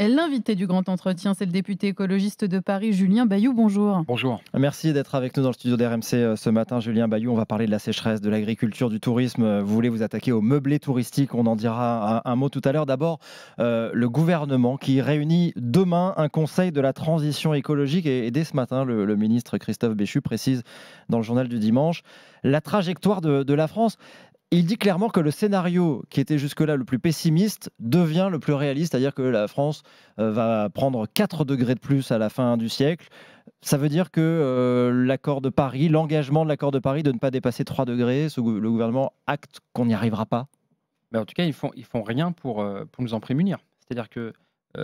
L'invité du grand entretien, c'est le député écologiste de Paris, Julien Bayou. Bonjour. Bonjour. Merci d'être avec nous dans le studio d'RMC euh, ce matin, Julien Bayou. On va parler de la sécheresse, de l'agriculture, du tourisme. Vous voulez vous attaquer au meublé touristique. On en dira un, mot tout à l'heure. D'abord, euh, le gouvernement qui réunit demain un conseil de la transition écologique. Et, dès ce matin, le, ministre Christophe Béchu précise dans le journal du dimanche la trajectoire de la France il dit clairement que le scénario qui était jusque-là le plus pessimiste devient le plus réaliste, c'est-à-dire que la France euh, va prendre 4 degrés de plus à la fin du siècle. Ça veut dire que euh, l'accord de Paris, l'engagement de l'accord de Paris de ne pas dépasser 3 degrés, le gouvernement acte qu'on n'y arrivera pas Mais En tout cas, ils font, font rien euh, pour, nous en prémunir. C'est-à-dire que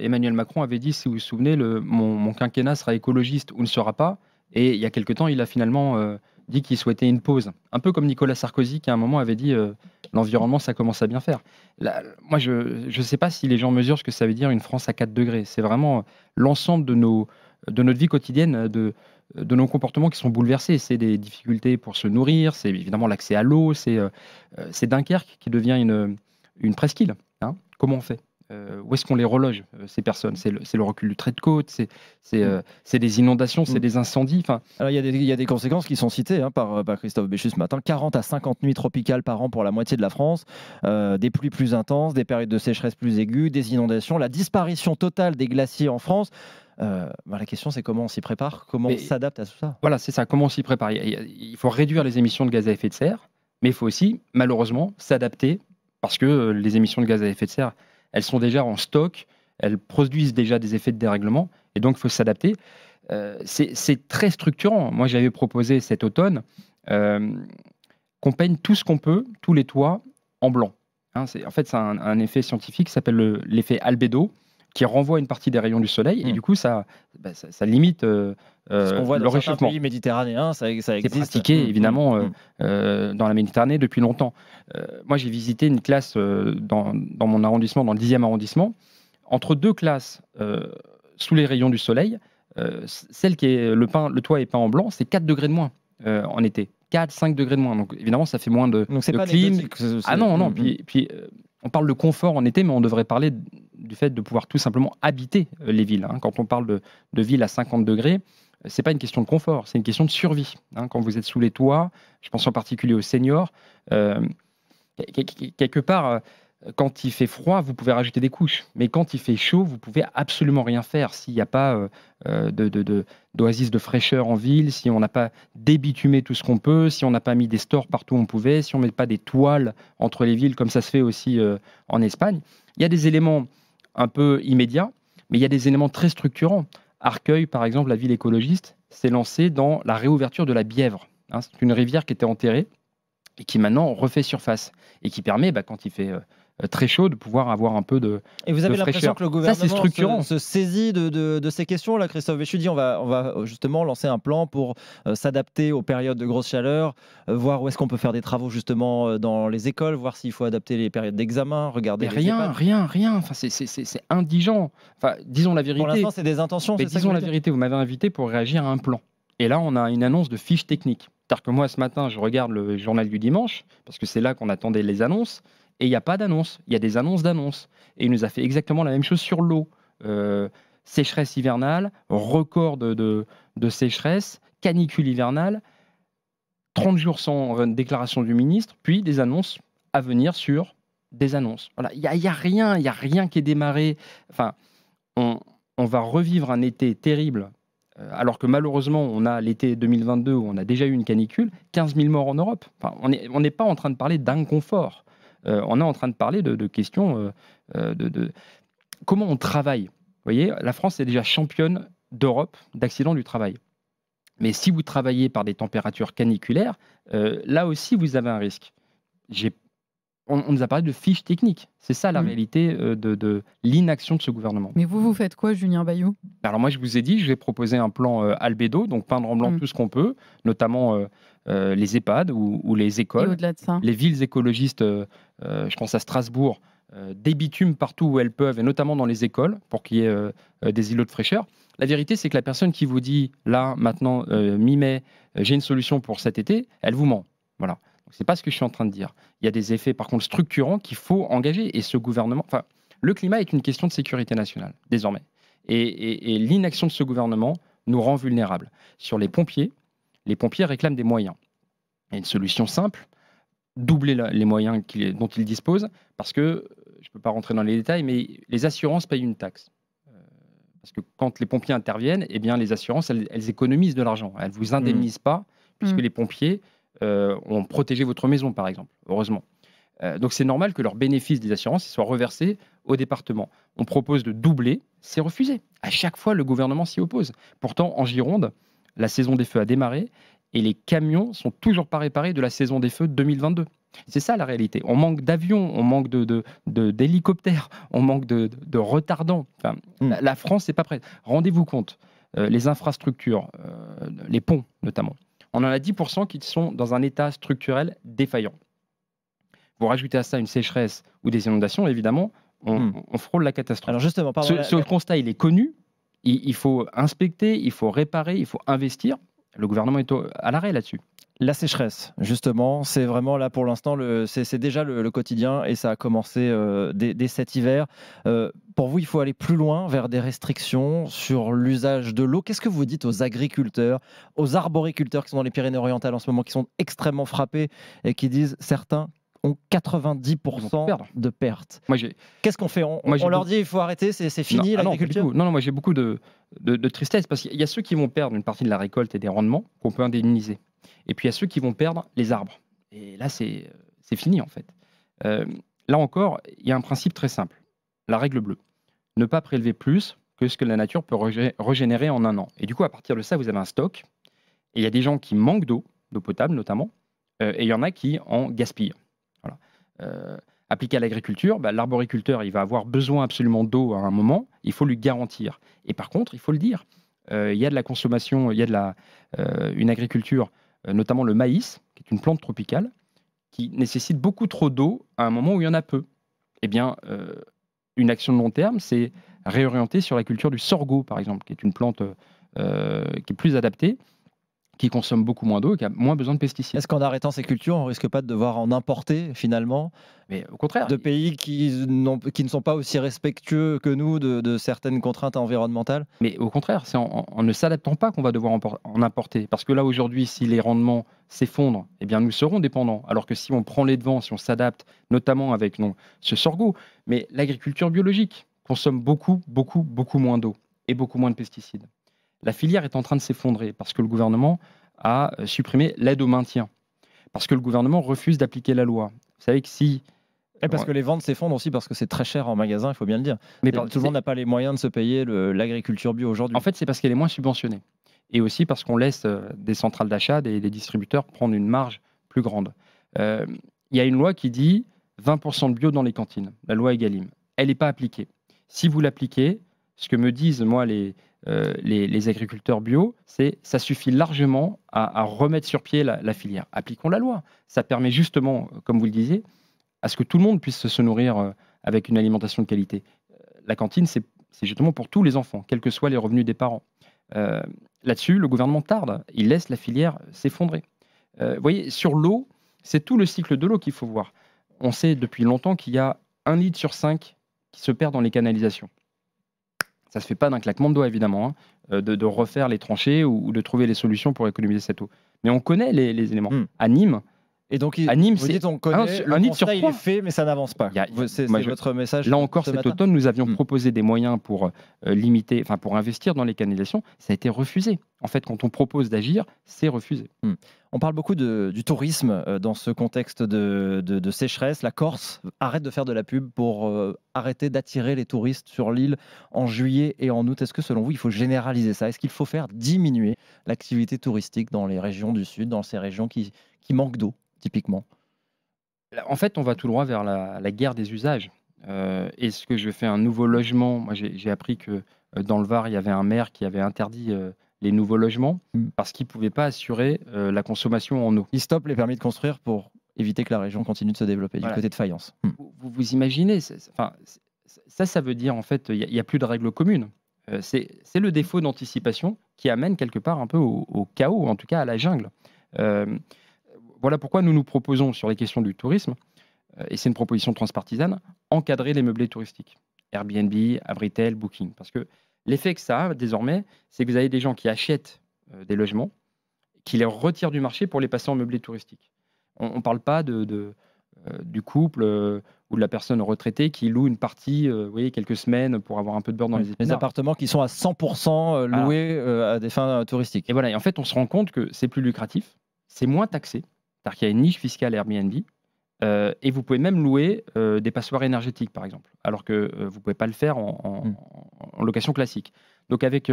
Emmanuel Macron avait dit, si vous vous souvenez, le, mon, quinquennat sera écologiste ou ne sera pas. Et il y a quelque temps, il a finalement dit qu'il souhaitait une pause. Un peu comme Nicolas Sarkozy qui à un moment avait dit euh, l'environnement, ça commence à bien faire. Là, moi, je ne sais pas si les gens mesurent ce que ça veut dire une France à 4 degrés. C'est vraiment l'ensemble de, de notre vie quotidienne, de, de nos comportements qui sont bouleversés. C'est des difficultés pour se nourrir, c'est évidemment l'accès à l'eau, c'est euh, euh, Dunkerque qui devient une, une presqu'île. Hein. Comment on fait euh, où est-ce qu'on les reloge, euh, ces personnes C'est le, recul du trait de côte, c'est euh, des inondations, c'est mm. des incendies. Alors, il, y a des, des conséquences qui sont citées hein, par, Christophe Béchus ce matin 40 à 50 nuits tropicales par an pour la moitié de la France, des pluies plus intenses, des périodes de sécheresse plus aiguës, des inondations, la disparition totale des glaciers en France. Bah, la question, c'est comment on s'y prépare, comment on s'adapte à tout ça. Voilà, c'est ça, comment on s'y prépare. Il faut réduire les émissions de gaz à effet de serre, mais il faut aussi, malheureusement, s'adapter parce que les émissions de gaz à effet de serre, elles sont déjà en stock, elles produisent déjà des effets de dérèglement, et donc il faut s'adapter. Euh, c'est très structurant. Moi, j'avais proposé cet automne euh, qu'on peigne tout ce qu'on peut, tous les toits, en blanc. Hein, en fait, c'est un, effet scientifique qui s'appelle l'effet albédo qui renvoie une partie des rayons du soleil et hmm. du coup ça, bah, ça, ça, limite euh, ce qu'on voit euh, dans le pays méditerranéen, ça, existe. C'est pratiqué hmm, hmm, évidemment euh, euh, dans la Méditerranée depuis longtemps. moi j'ai visité une classe dans, dans, mon arrondissement, dans le 10e arrondissement, entre deux classes sous les rayons du soleil, celle qui est le, pain, le toit est peint en blanc, c'est 4 degrés de moins en été. 4, 5 degrés de moins. Donc évidemment, ça fait moins de, Donc, pas clim. Ah non, non. Puis, puis on parle de confort en été, mais on devrait parler du fait de pouvoir tout simplement habiter euh, les villes. Hein. Quand on parle de, de villes à 50 degrés, euh, c'est pas une question de confort, c'est une question de survie. Hein. quand vous êtes sous les toits, je pense en particulier aux seniors, euh, quelque part, quand il fait froid, vous pouvez rajouter des couches, mais quand il fait chaud, vous pouvez absolument rien faire s'il n'y a pas d'oasis de, fraîcheur en ville, si on n'a pas débitumé tout ce qu'on peut, si on n'a pas mis des stores partout où on pouvait, si on ne met pas des toiles entre les villes comme ça se fait aussi en Espagne. Il y a des éléments un peu immédiat, mais il y a des éléments très structurants. Arcueil, par exemple, la ville écologiste, s'est lancée dans la réouverture de la Bièvre. Hein, c'est une rivière qui était enterrée et qui maintenant refait surface et qui permet, bah, quand il fait euh, euh, très chaud de pouvoir avoir un peu de Et vous avez l'impression que le gouvernement se, saisit de, ces questions là, Christophe me on va, on va euh, justement lancer un plan pour euh, s'adapter aux périodes de grosse chaleur, voir où est-ce qu'on peut faire des travaux justement dans les écoles, voir s'il faut adapter les périodes d'examen, regarder. rien, rien, rien. Enfin, c'est indigent. Enfin, disons la vérité. Pour l'instant, c'est des intentions. Mais disons la vérité. Vous m'avez invité pour réagir à un plan. Et là, on a une annonce de fiche technique. C'est-à-dire que moi, ce matin, je regarde le journal du dimanche, parce que c'est là qu'on attendait les annonces et il n'y a pas d'annonce. Il y a des annonces d'annonces. Et il nous a fait exactement la même chose sur l'eau. Euh, sécheresse hivernale, record de, sécheresse, canicule hivernale, 30 jours sans déclaration du ministre, puis des annonces à venir sur des annonces. Il voilà. n'y a, y a, rien, il a rien qui est démarré. Enfin, on, va revivre un été terrible, euh, alors que malheureusement, on a l'été 2022 où on a déjà eu une canicule, 15 000 morts en Europe. on n'est pas en train de parler d'inconfort. Euh, on est en train de parler de, questions euh, euh, de, comment on travaille. Vous voyez, la France est déjà championne d'Europe d'accidents du travail. Mais si vous travaillez par des températures caniculaires, là aussi, vous avez un risque. J'ai on, nous a parlé de fiches techniques. C'est ça la mm. réalité euh, de, l'inaction de ce gouvernement. Mais vous, vous faites quoi, Julien Bayou ben Alors moi, je vous ai dit, je vais proposer un plan euh, albédo, donc peindre en blanc mm. tout ce qu'on peut, notamment euh, les EHPAD ou, les écoles. Les villes écologistes, je pense à Strasbourg, des partout où elles peuvent, et notamment dans les écoles, pour qu'il y ait des îlots de fraîcheur. La vérité, c'est que la personne qui vous dit, là, maintenant, mi-mai, j'ai une solution pour cet été, elle vous ment. Voilà n'est pas ce que je suis en train de dire. Il y a des effets, par contre, structurants qu'il faut engager. Et ce gouvernement, enfin, le climat est une question de sécurité nationale désormais. Et, l'inaction de ce gouvernement nous rend vulnérables. Sur les pompiers, les pompiers réclament des moyens. Il y a une solution simple doubler les moyens dont ils disposent, parce que je ne peux pas rentrer dans les détails, mais les assurances payent une taxe. Euh, parce que quand les pompiers interviennent, eh bien, les assurances, elles, économisent de l'argent. Elles ne vous indemnisent mmh. pas, puisque mmh. les pompiers euh, ont protégé votre maison, par exemple, heureusement. Euh, donc c'est normal que leurs bénéfices des assurances soient reversés au département. On propose de doubler, c'est refusé. À chaque fois, le gouvernement s'y oppose. Pourtant, en Gironde, la saison des feux a démarré et les camions sont toujours pas réparés de la saison des feux 2022. C'est ça la réalité. On manque d'avions, on manque d'hélicoptères, de, on manque de, retardants. Hmm. La France n'est pas prête. Rendez-vous compte, euh, les infrastructures, les ponts notamment, on en a 10% qui sont dans un état structurel défaillant. Vous rajoutez à ça une sécheresse ou des inondations, évidemment, on, hmm. frôle la catastrophe. Alors justement, ce, constat, il est connu. il faut inspecter, il faut réparer, il faut investir. Le gouvernement est à l'arrêt là-dessus. La sécheresse, justement, c'est vraiment là pour l'instant, c'est déjà le, quotidien et ça a commencé euh, dès, cet hiver. Euh, pour vous, il faut aller plus loin vers des restrictions sur l'usage de l'eau. Qu'est-ce que vous dites aux agriculteurs, aux arboriculteurs qui sont dans les Pyrénées-Orientales en ce moment, qui sont extrêmement frappés et qui disent certains ont 90% de pertes. Qu'est-ce qu'on fait On, leur dit il faut arrêter, c'est fini ah l'agriculture non, non, moi j'ai beaucoup de, de, tristesse parce qu'il y a ceux qui vont perdre une partie de la récolte et des rendements qu'on peut indemniser. Et puis il y a ceux qui vont perdre les arbres. Et là, c'est fini en fait. Euh, là encore, il y a un principe très simple la règle bleue. Ne pas prélever plus que ce que la nature peut régénérer en un an. Et du coup, à partir de ça, vous avez un stock. Et il y a des gens qui manquent d'eau, d'eau potable notamment, euh, et il y en a qui en gaspillent. Euh, appliqué à l'agriculture, bah, l'arboriculteur, il va avoir besoin absolument d'eau à un moment, il faut lui garantir. Et par contre, il faut le dire, euh, il y a de la consommation, il y a de la, euh, une agriculture, notamment le maïs, qui est une plante tropicale, qui nécessite beaucoup trop d'eau à un moment où il y en a peu. Eh bien, une action de long terme, c'est réorienter sur la culture du sorgho, par exemple, qui est une plante qui est plus adaptée qui consomme beaucoup moins d'eau, et qui a moins besoin de pesticides. Est-ce qu'en arrêtant ces cultures, on ne risque pas de devoir en importer finalement Mais au contraire. De pays qui, ne sont pas aussi respectueux que nous de, certaines contraintes environnementales Mais au contraire, c'est en, ne s'adaptant pas qu'on va devoir en importer. Parce que là, aujourd'hui, si les rendements s'effondrent, eh bien, nous serons dépendants. Alors que si on prend les devants, si on s'adapte, notamment avec non, ce sorgho, mais l'agriculture biologique consomme beaucoup, beaucoup, beaucoup moins d'eau et beaucoup moins de pesticides. La filière est en train de s'effondrer parce que le gouvernement a euh, supprimé l'aide au maintien, parce que le gouvernement refuse d'appliquer la loi. Vous savez que si parce que les ventes s'effondrent aussi parce que c'est très cher en magasin, il faut bien le dire. Mais tout le monde n'a pas les moyens de se payer l'agriculture bio aujourd'hui. En fait, c'est parce qu'elle est moins subventionnée. Et aussi parce qu'on laisse euh, des centrales d'achat, des, des, distributeurs prendre une marge plus grande. Euh, il y a une loi qui dit 20% de bio dans les cantines, la loi Egalim. Elle n'est pas appliquée. Si vous l'appliquez, ce que me disent moi les, euh, les, agriculteurs bio, c'est ça suffit largement à, remettre sur pied la, filière. Appliquons la loi. Ça permet justement, euh, comme vous le disiez, à ce que tout le monde puisse se nourrir euh, avec une alimentation de qualité. La cantine, c'est justement pour tous les enfants, quels que soient les revenus des parents. Là-dessus, le gouvernement tarde. Il laisse la filière s'effondrer. vous voyez, sur l'eau, c'est tout le cycle de l'eau qu'il faut voir. On sait depuis longtemps qu'il y a un litre sur cinq qui se perd dans les canalisations. Ça ne se fait pas d'un claquement de doigts, évidemment, hein, euh, de, refaire les tranchées ou, de trouver les solutions pour économiser cette eau. Mais on connaît les, éléments. Hmm. Et donc, à Nîmes, on connaît, ah il est fait, mais ça n'avance pas. C'est votre message. Là encore, cet automne, nous avions mm. proposé des moyens pour euh, limiter, enfin pour investir dans les canalisations. Ça a été refusé. En fait, quand on propose d'agir, c'est refusé. Mm. On parle beaucoup du tourisme euh, dans ce contexte de, sécheresse. La Corse arrête de faire de la pub pour euh, arrêter d'attirer les touristes sur l'île en juillet et en août. Est-ce que selon vous, il faut généraliser ça Est-ce qu'il faut faire diminuer l'activité touristique dans les régions du sud, dans ces régions qui, qui manquent d'eau typiquement. En fait, on va tout droit vers la, guerre des usages. Euh, est-ce que je fais un nouveau logement Moi, j'ai appris que euh, dans le Var, il y avait un maire qui avait interdit euh, les nouveaux logements mm. parce qu'il ne pouvait pas assurer la consommation en eau. Il stoppe les permis de construire pour éviter que la région continue de se développer du côté de Fayence. Mm. Vous, vous imaginez enfin, Ça, ça veut dire en fait, il n'y a, plus de règles communes. C'est le défaut d'anticipation qui amène quelque part un peu au, au, chaos, en tout cas à la jungle. Voilà pourquoi nous nous proposons sur les questions du tourisme, euh, et c'est une proposition transpartisane, encadrer les meublés touristiques. Airbnb, Abritel, Booking. Parce que l'effet que ça a désormais, c'est que vous avez des gens qui achètent euh, des logements, qui les retirent du marché pour les passer en meublés touristiques. On ne parle pas de, euh, du couple ou de la personne retraitée qui loue une partie, voyez, quelques semaines pour avoir un peu de beurre dans les épinards. Des appartements qui sont à 100% loués à des fins touristiques. Et voilà, et en fait, on se rend compte que c'est plus lucratif, c'est moins taxé, c'est-à-dire qu'il y a une niche fiscale Airbnb. Euh, et vous pouvez même louer euh, des passoires énergétiques, par exemple, alors que euh, vous ne pouvez pas le faire en, mmh. location classique. Donc avec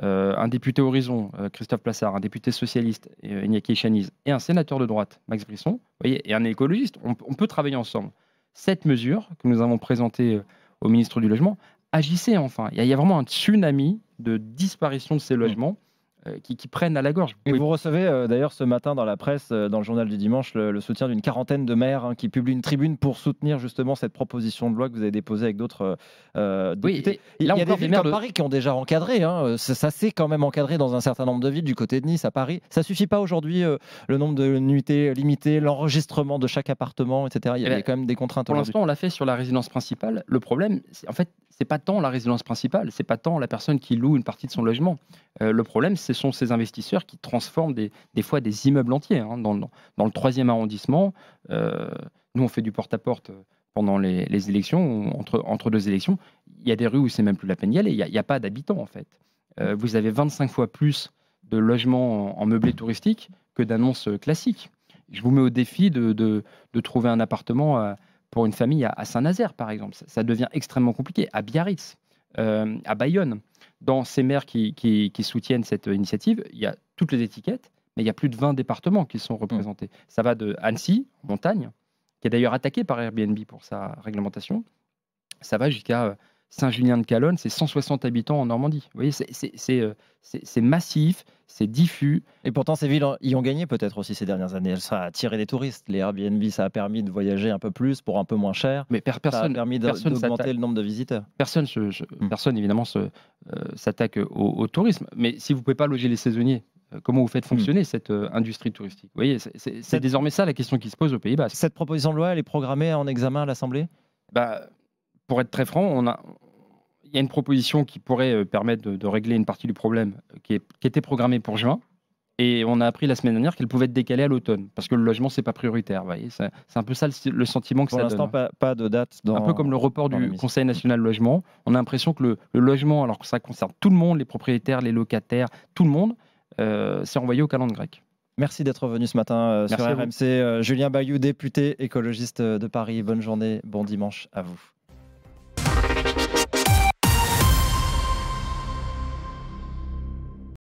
un député Horizon, Christophe Plassard, un député socialiste, Iñaki Chaniz, et un sénateur de droite, Max Brisson, voyez, et un écologiste, on, peut travailler ensemble. Cette mesure que nous avons présentée au ministre du Logement, agissez enfin. Il y, a vraiment un tsunami de disparition de ces mmh. logements. Euh, qui, prennent à la gorge. Et vous recevez euh, d'ailleurs ce matin dans la presse, euh, dans le journal du dimanche, le, soutien d'une quarantaine de maires hein, qui publient une tribune pour soutenir justement cette proposition de loi que vous avez déposée avec d'autres députés. Oui, il y a des villes de... Paris qui ont déjà encadré. Hein, ça, s'est quand même encadré dans un certain nombre de villes du côté de Nice, à Paris. Ça suffit pas aujourd'hui le nombre de nuitées limitées, l'enregistrement de chaque appartement, etc. Il y a eh ben, quand même des contraintes. Pour l'instant, on l'a fait sur la résidence principale. Le problème, c'est en fait, c'est pas tant la résidence principale, c'est pas tant la personne qui loue une partie de son logement. Euh, le problème, ce sont ces investisseurs qui transforment des, fois des immeubles entiers. Hein, dans, le troisième arrondissement, euh, nous on fait du porte-à-porte. Euh, pendant les, élections, entre, entre deux élections, il y a des rues où c'est même plus la peine d'y aller, il n'y a, pas d'habitants en fait. vous avez 25 fois plus de logements en, meublé touristique que d'annonces classiques. Je vous mets au défi de, de trouver un appartement à, pour une famille à, Saint-Nazaire, par exemple. Ça, devient extrêmement compliqué. À Biarritz, euh, à Bayonne, dans ces maires qui, soutiennent cette initiative, il y a toutes les étiquettes, mais il y a plus de 20 départements qui sont représentés. Mm. Ça va de Annecy, montagne, qui est d'ailleurs attaqué par Airbnb pour sa réglementation, ça va jusqu'à euh, Saint-Julien-de-Calonne, c'est 160 habitants en Normandie. Vous voyez, euh, c'est massif, c'est diffus. Et pourtant, ces villes y ont gagné peut-être aussi ces dernières années. Ça a attiré des touristes. Les Airbnb, ça a permis de voyager un peu plus pour un peu moins cher. Mais personne, ça a permis d'augmenter le nombre de visiteurs. Personne, mm. personne évidemment, euh, s'attaque au, tourisme. Mais si vous ne pouvez pas loger les saisonniers, euh, Comment vous faites mm. fonctionner cette industrie touristique Vous voyez, c'est désormais ça la question qui se pose aux Pays bas Cette proposition de loi, elle est programmée en examen à l'Assemblée bah, pour être très franc, on a, il y a une proposition qui pourrait euh, permettre de, régler une partie du problème euh, qui, était programmée pour juin. Et on a appris la semaine dernière qu'elle pouvait être décalée à l'automne parce que le logement c'est pas prioritaire. C'est un peu ça le, sentiment que ça donne. Pour l'instant, hein. pas, de date. Dans, un peu comme le report du Conseil national logement. On a l'impression que le, logement, alors que ça concerne tout le monde, les propriétaires, les locataires, tout le monde, s'est euh, envoyé au calendrier grec. Merci d'être venu ce matin sur RMC. Julien Bayou, député écologiste de Paris. Bonne journée, bon dimanche à vous.